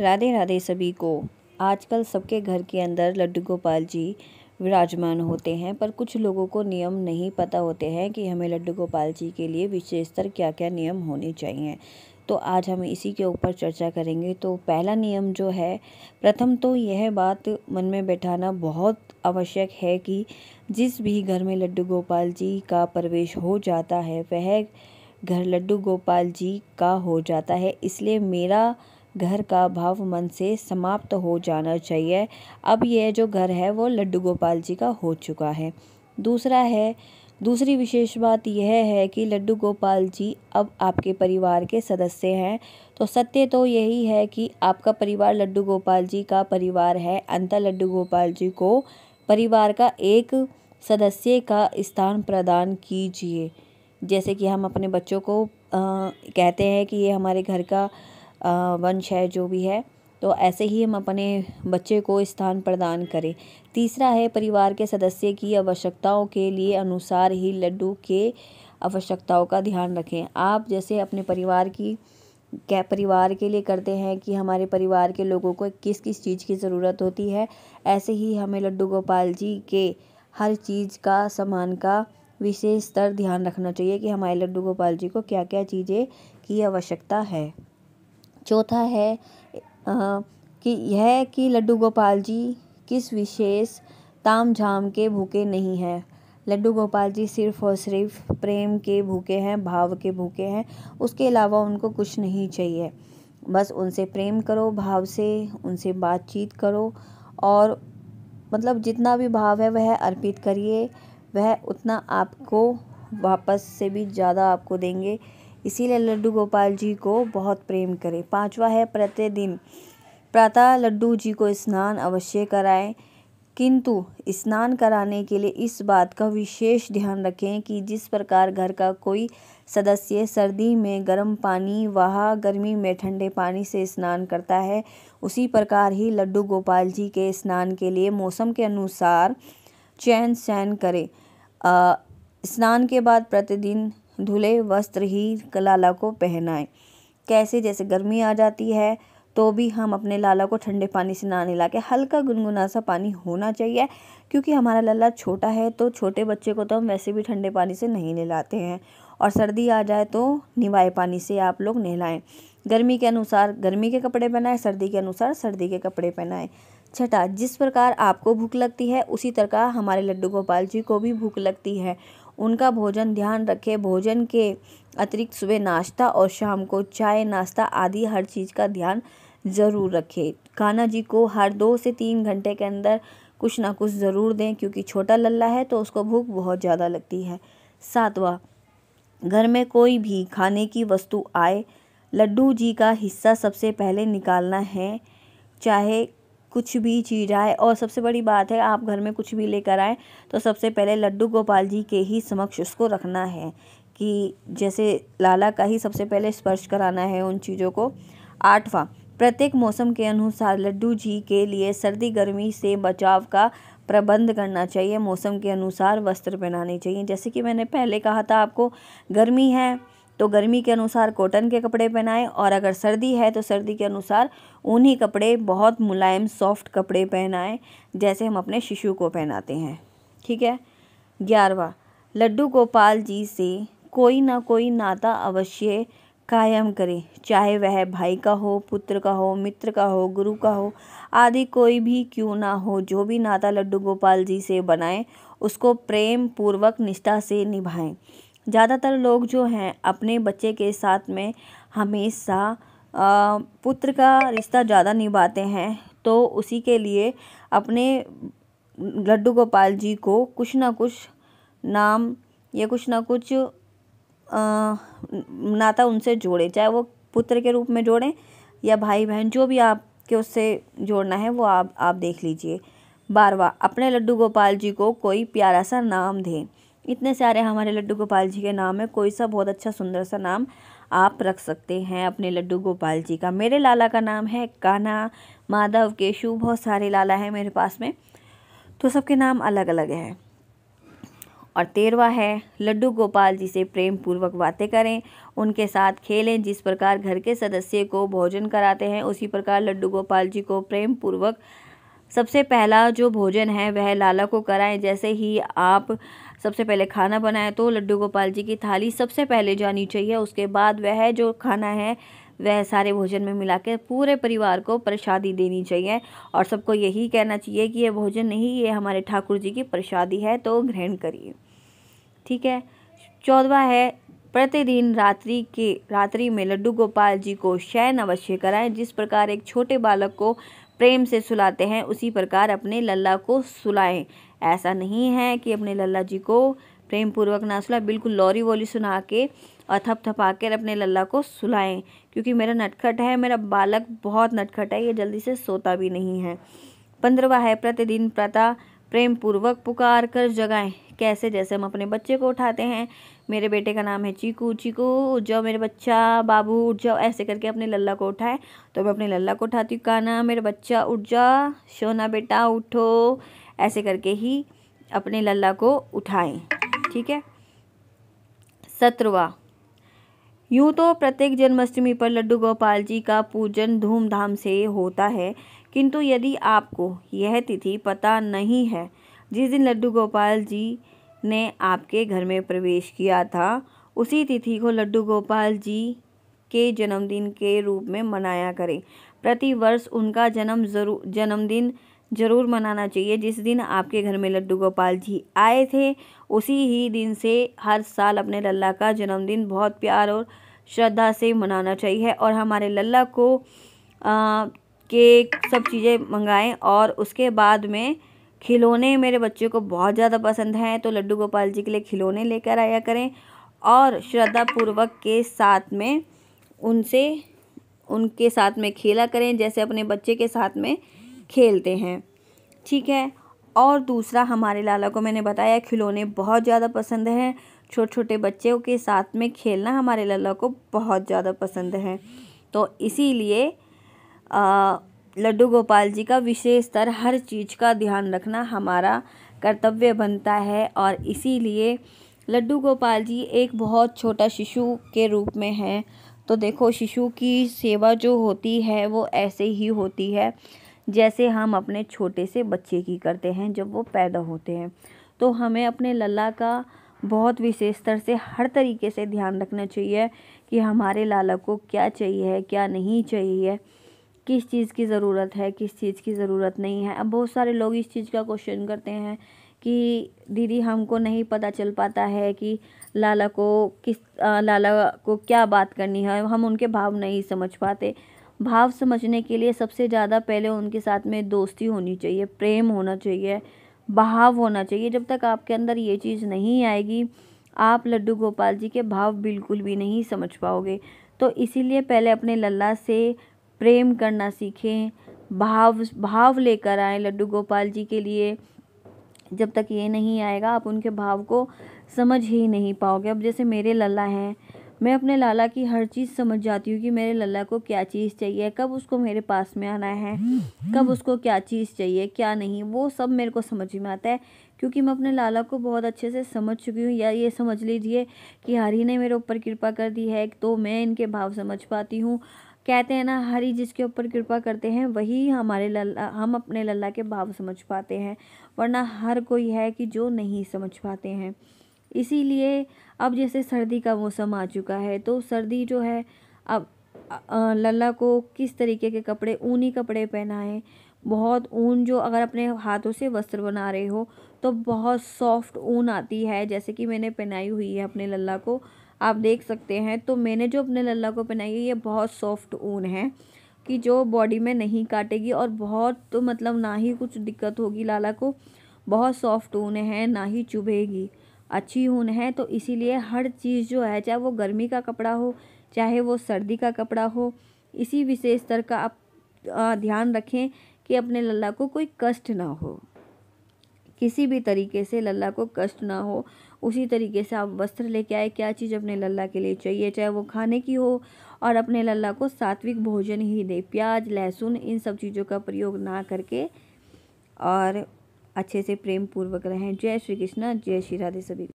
राधे राधे सभी को आजकल सबके घर के अंदर लड्डू गोपाल जी विराजमान होते हैं पर कुछ लोगों को नियम नहीं पता होते हैं कि हमें लड्डू गोपाल जी के लिए विशेषतर क्या क्या नियम होने चाहिए तो आज हम इसी के ऊपर चर्चा करेंगे तो पहला नियम जो है प्रथम तो यह बात मन में बैठाना बहुत आवश्यक है कि जिस भी घर में लड्डू गोपाल जी का प्रवेश हो जाता है वह घर लड्डू गोपाल जी का हो जाता है इसलिए मेरा घर का भाव मन से समाप्त हो जाना चाहिए अब यह जो घर है वो लड्डू गोपाल जी का हो चुका है दूसरा है दूसरी विशेष बात यह है कि लड्डू गोपाल जी अब आपके परिवार के सदस्य हैं तो सत्य तो यही है कि आपका परिवार लड्डू गोपाल जी का परिवार है अंतर लड्डू गोपाल जी को परिवार का एक सदस्य का स्थान प्रदान कीजिए जैसे कि हम अपने बच्चों को आ, कहते हैं कि ये हमारे घर का वंश है जो भी है तो ऐसे ही हम अपने बच्चे को स्थान प्रदान करें तीसरा है परिवार के सदस्य की आवश्यकताओं के लिए अनुसार ही लड्डू के आवश्यकताओं का ध्यान रखें आप जैसे अपने परिवार की क्या परिवार के लिए करते हैं कि हमारे परिवार के लोगों को किस किस चीज़ की ज़रूरत होती है ऐसे ही हमें लड्डू गोपाल जी के हर चीज़ का सामान का विशेष स्तर ध्यान रखना चाहिए कि हमारे लड्डू गोपाल जी को क्या क्या चीज़ें की आवश्यकता है चौथा है कि यह कि लड्डू गोपाल जी किस विशेष ताम झाम के भूखे नहीं हैं लड्डू गोपाल जी सिर्फ़ और सिर्फ प्रेम के भूखे हैं भाव के भूखे हैं उसके अलावा उनको कुछ नहीं चाहिए बस उनसे प्रेम करो भाव से उनसे बातचीत करो और मतलब जितना भी भाव है वह अर्पित करिए वह उतना आपको वापस से भी ज़्यादा आपको देंगे इसीलिए लड्डू गोपाल जी को बहुत प्रेम करें पांचवा है प्रतिदिन प्रातः लड्डू जी को स्नान अवश्य कराएं किंतु स्नान कराने के लिए इस बात का विशेष ध्यान रखें कि जिस प्रकार घर का कोई सदस्य सर्दी में गर्म पानी वह गर्मी में ठंडे पानी से स्नान करता है उसी प्रकार ही लड्डू गोपाल जी के स्नान के लिए मौसम के अनुसार चैन शयन करें स्नान के बाद प्रतिदिन धुले वस्त्र ही लाला को पहनाएं कैसे जैसे गर्मी आ जाती है तो भी हम अपने लाला को ठंडे पानी से ना नहला के हल्का गुनगुना सा पानी होना चाहिए क्योंकि हमारा लाला छोटा है तो छोटे बच्चे को तो हम वैसे भी ठंडे पानी से नहीं नहलाते हैं और सर्दी आ जाए तो निवाए पानी से आप लोग नहलाएं गर्मी के अनुसार गर्मी के कपड़े पहनाएं सर्दी के अनुसार सर्दी के कपड़े पहनाएं छठा जिस प्रकार आपको भूख लगती है उसी तरह हमारे लड्डू गोपाल जी को भी भूख लगती है उनका भोजन ध्यान रखें भोजन के अतिरिक्त सुबह नाश्ता और शाम को चाय नाश्ता आदि हर चीज़ का ध्यान ज़रूर रखें कान्हा जी को हर दो से तीन घंटे के अंदर कुछ ना कुछ ज़रूर दें क्योंकि छोटा लल्ला है तो उसको भूख बहुत ज़्यादा लगती है सातवा घर में कोई भी खाने की वस्तु आए लड्डू जी का हिस्सा सबसे पहले निकालना है चाहे कुछ भी चीज़ आए और सबसे बड़ी बात है आप घर में कुछ भी लेकर आए तो सबसे पहले लड्डू गोपाल जी के ही समक्ष उसको रखना है कि जैसे लाला का ही सबसे पहले स्पर्श कराना है उन चीज़ों को आठवां प्रत्येक मौसम के अनुसार लड्डू जी के लिए सर्दी गर्मी से बचाव का प्रबंध करना चाहिए मौसम के अनुसार वस्त्र पहनाने चाहिए जैसे कि मैंने पहले कहा था आपको गर्मी है तो गर्मी के अनुसार कॉटन के कपड़े पहनाएं और अगर सर्दी है तो सर्दी के अनुसार ऊनी कपड़े बहुत मुलायम सॉफ्ट कपड़े पहनाएं जैसे हम अपने शिशु को पहनाते हैं ठीक है ग्यारहवा लड्डू गोपाल जी से कोई ना कोई नाता अवश्य कायम करें चाहे वह भाई का हो पुत्र का हो मित्र का हो गुरु का हो आदि कोई भी क्यों ना हो जो भी नाता लड्डू गोपाल जी से बनाएं उसको प्रेम पूर्वक निष्ठा से निभाएं ज़्यादातर लोग जो हैं अपने बच्चे के साथ में हमेशा पुत्र का रिश्ता ज़्यादा निभाते हैं तो उसी के लिए अपने लड्डू गोपाल जी को कुछ ना कुछ नाम या कुछ ना कुछ नाता उनसे जोड़े चाहे वो पुत्र के रूप में जोड़ें या भाई बहन जो भी आपके उससे जोड़ना है वो आप आप देख लीजिए बारवा अपने लड्डू गोपाल जी को कोई प्यारा सा नाम दें इतने सारे हमारे लड्डू गोपाल जी के नाम है कोई सा बहुत अच्छा सुंदर सा नाम आप रख सकते हैं अपने लड्डू गोपाल जी का मेरे लाला का नाम है काना माधव केशु बहुत सारे लाला है मेरे पास में तो सबके नाम अलग अलग हैं और तेरवा है लड्डू गोपाल जी से प्रेम पूर्वक बातें करें उनके साथ खेलें जिस प्रकार घर के सदस्य को भोजन कराते हैं उसी प्रकार लड्डू गोपाल जी को प्रेम पूर्वक सबसे पहला जो भोजन है वह लाला को कराएं जैसे ही आप सबसे पहले खाना बनाए तो लड्डू गोपाल जी की थाली सबसे पहले जानी चाहिए उसके बाद वह जो खाना है वह सारे भोजन में मिला के पूरे परिवार को प्रसादी देनी चाहिए और सबको यही कहना चाहिए कि यह भोजन नहीं ये हमारे ठाकुर जी की प्रसादी है तो ग्रहण करिए ठीक है चौदवा है प्रतिदिन रात्रि के रात्रि में लड्डू गोपाल जी को शयन अवश्य कराएं जिस प्रकार एक छोटे बालक को प्रेम से सुलाते हैं उसी प्रकार अपने लल्ला को सुलाएं ऐसा नहीं है कि अपने लल्ला जी को प्रेम पूर्वक ना सुला बिल्कुल लॉरी वॉली सुना के और थप थपा कर अपने लल्ला को सुलाएं क्योंकि मेरा नटखट है मेरा बालक बहुत नटखट है ये जल्दी से सोता भी नहीं है पंद्रवा है प्रतिदिन प्रथा प्रेम पूर्वक पुकार कर जगाएं कैसे जैसे हम अपने बच्चे को उठाते हैं मेरे बेटे का नाम है चीकू चीकू उठ जाओ मेरे बच्चा बाबू उठ जाओ ऐसे करके अपने लल्ला को उठाए तो मैं अपने लल्ला को उठाती हूँ काना मेरा बच्चा उठ जा सोना बेटा उठो ऐसे करके ही अपने लल्ला को उठाएं ठीक है सत्रवा यूँ तो प्रत्येक जन्माष्टमी पर लड्डू गोपाल जी का पूजन धूमधाम से होता है किंतु यदि आपको यह तिथि पता नहीं है जिस दिन लड्डू गोपाल जी ने आपके घर में प्रवेश किया था उसी तिथि को लड्डू गोपाल जी के जन्मदिन के रूप में मनाया करें प्रतिवर्ष उनका जन्म जरूर जन्मदिन ज़रूर मनाना चाहिए जिस दिन आपके घर में लड्डू गोपाल जी आए थे उसी ही दिन से हर साल अपने लल्ला का जन्मदिन बहुत प्यार और श्रद्धा से मनाना चाहिए और हमारे लल्ला को आ, केक सब चीज़ें मंगाएं और उसके बाद में खिलौने मेरे बच्चों को बहुत ज़्यादा पसंद हैं तो लड्डू गोपाल जी के लिए खिलौने लेकर आया करें और श्रद्धा पूर्वक के साथ में उनसे उनके साथ में खेला करें जैसे अपने बच्चे के साथ में खेलते हैं ठीक है और दूसरा हमारे लाला को मैंने बताया खिलौने बहुत ज़्यादा पसंद हैं छोटे छोटे बच्चों के साथ में खेलना हमारे लाला को बहुत ज़्यादा पसंद है तो इसीलिए लड्डू गोपाल जी का विशेष तर हर चीज़ का ध्यान रखना हमारा कर्तव्य बनता है और इसीलिए लड्डू गोपाल जी एक बहुत छोटा शिशु के रूप में है तो देखो शिशु की सेवा जो होती है वो ऐसे ही होती है जैसे हम अपने छोटे से बच्चे की करते हैं जब वो पैदा होते हैं तो हमें अपने लल्ला का बहुत विशेष तरह से हर तरीके से ध्यान रखना चाहिए कि हमारे लाला को क्या चाहिए क्या नहीं चाहिए किस चीज़ की ज़रूरत है किस चीज़ की ज़रूरत नहीं है अब बहुत सारे लोग इस चीज़ का क्वेश्चन करते हैं कि दीदी हमको नहीं पता चल पाता है कि लाला को किस लाला को क्या बात करनी है हम उनके भाव नहीं समझ पाते भाव समझने के लिए सबसे ज़्यादा पहले उनके साथ में दोस्ती होनी चाहिए प्रेम होना चाहिए भाव होना चाहिए जब तक आपके अंदर ये चीज़ नहीं आएगी आप लड्डू गोपाल जी के भाव बिल्कुल भी नहीं समझ पाओगे तो इसीलिए पहले अपने लल्ला से प्रेम करना सीखें भाव भाव लेकर आए लड्डू गोपाल जी के लिए जब तक ये नहीं आएगा आप उनके भाव को समझ ही नहीं पाओगे अब जैसे मेरे लल्ला हैं मैं अपने लाला की हर चीज़ समझ जाती हूँ कि मेरे लल्ला को क्या चीज़ चाहिए कब उसको मेरे पास में आना है कब उसको क्या चीज़ चाहिए क्या नहीं वो सब मेरे को समझ में आता है क्योंकि मैं अपने लाला को बहुत अच्छे से समझ चुकी हूँ या ये समझ लीजिए कि हरी ने मेरे ऊपर कृपा कर दी है तो मैं इनके भाव समझ पाती हूँ कहते हैं ना हरि जिसके ऊपर कृपा करते हैं वही हमारे लल्ला हम अपने लल्ला के भाव समझ पाते हैं वरना हर कोई है कि जो नहीं समझ पाते हैं इसीलिए अब जैसे सर्दी का मौसम आ चुका है तो सर्दी जो है अब लल्ला को किस तरीके के कपड़े ऊनी कपड़े पहनाएं बहुत ऊन जो अगर अपने हाथों से वस्त्र बना रहे हो तो बहुत सॉफ्ट ऊन आती है जैसे कि मैंने पहनाई हुई है अपने लल्ला को आप देख सकते हैं तो मैंने जो अपने लल्ला को पहनाई है ये बहुत सॉफ्ट ऊन है कि जो बॉडी में नहीं काटेगी और बहुत तो मतलब ना ही कुछ दिक्कत होगी लाला को बहुत सॉफ्ट ऊन है ना ही चुभेगी अच्छी ऊन है तो इसीलिए हर चीज़ जो है चाहे वो गर्मी का कपड़ा हो चाहे वो सर्दी का कपड़ा हो इसी विशेष स्तर का आप ध्यान रखें कि अपने लल्ला को कोई कष्ट ना हो किसी भी तरीके से लल्ला को कष्ट ना हो उसी तरीके से आप वस्त्र लेके आए क्या चीज़ अपने लल्ला के लिए चाहिए चाहे वो खाने की हो और अपने लल्ला को सात्विक भोजन ही दे प्याज लहसुन इन सब चीज़ों का प्रयोग ना करके और अच्छे से प्रेम पूर्वक रहें जय श्री कृष्णा जय श्री राधे सभी